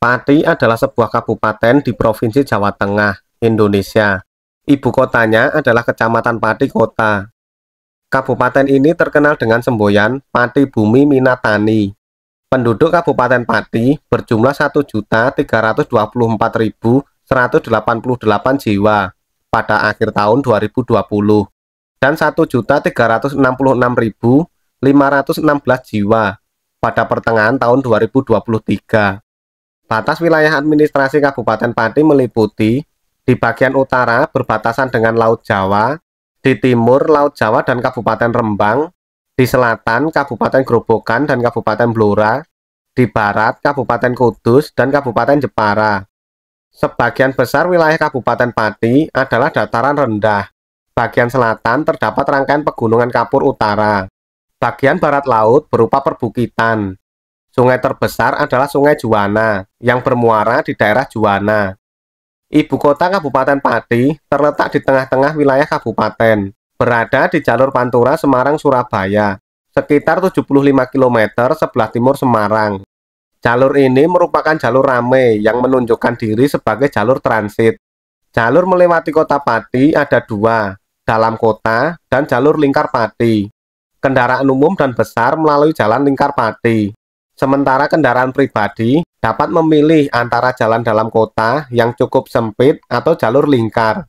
Pati adalah sebuah kabupaten di Provinsi Jawa Tengah, Indonesia. Ibu kotanya adalah Kecamatan Pati Kota. Kabupaten ini terkenal dengan semboyan Pati Bumi Minatani. Penduduk Kabupaten Pati berjumlah 1.324.188 jiwa pada akhir tahun 2020 dan 1.366.516 jiwa pada pertengahan tahun 2023. Batas wilayah administrasi Kabupaten Pati meliputi di bagian utara berbatasan dengan Laut Jawa, di timur Laut Jawa dan Kabupaten Rembang, di selatan Kabupaten Grobogan dan Kabupaten Blora, di barat Kabupaten Kudus dan Kabupaten Jepara. Sebagian besar wilayah Kabupaten Pati adalah dataran rendah. Bagian selatan terdapat rangkaian pegunungan kapur utara. Bagian barat laut berupa perbukitan, Sungai terbesar adalah Sungai Juwana yang bermuara di daerah Juwana. Ibu kota Kabupaten Pati terletak di tengah-tengah wilayah kabupaten, berada di jalur Pantura Semarang-Surabaya, sekitar 75 km sebelah timur Semarang. Jalur ini merupakan jalur rame yang menunjukkan diri sebagai jalur transit. Jalur melewati kota Pati ada dua, dalam kota dan jalur lingkar Pati. Kendaraan umum dan besar melalui jalan lingkar Pati Sementara kendaraan pribadi dapat memilih antara jalan dalam kota yang cukup sempit atau jalur lingkar.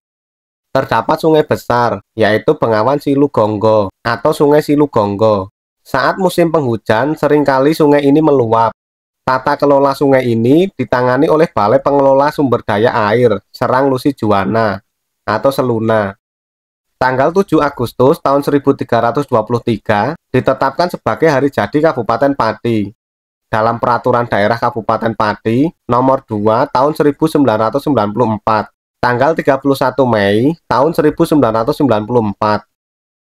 Terdapat sungai besar, yaitu Bengawan Silugonggo atau Sungai Silugonggo. Saat musim penghujan, seringkali sungai ini meluap. Tata kelola sungai ini ditangani oleh Balai Pengelola Sumber Daya Air Serang Lusi Juwana atau Seluna. Tanggal 7 Agustus tahun 1323 ditetapkan sebagai hari jadi Kabupaten Pati dalam Peraturan Daerah Kabupaten Pati Nomor 2 Tahun 1994 tanggal 31 Mei tahun 1994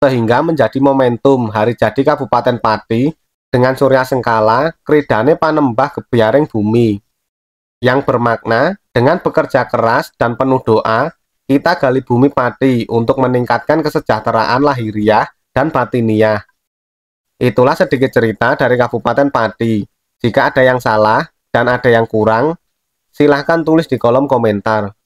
sehingga menjadi momentum hari jadi Kabupaten Pati dengan Surya Sengkala Kridane Panembah Gebiaring Bumi yang bermakna dengan bekerja keras dan penuh doa kita gali bumi Pati untuk meningkatkan kesejahteraan lahiriah dan batiniah. Itulah sedikit cerita dari Kabupaten Pati. Jika ada yang salah dan ada yang kurang, silahkan tulis di kolom komentar.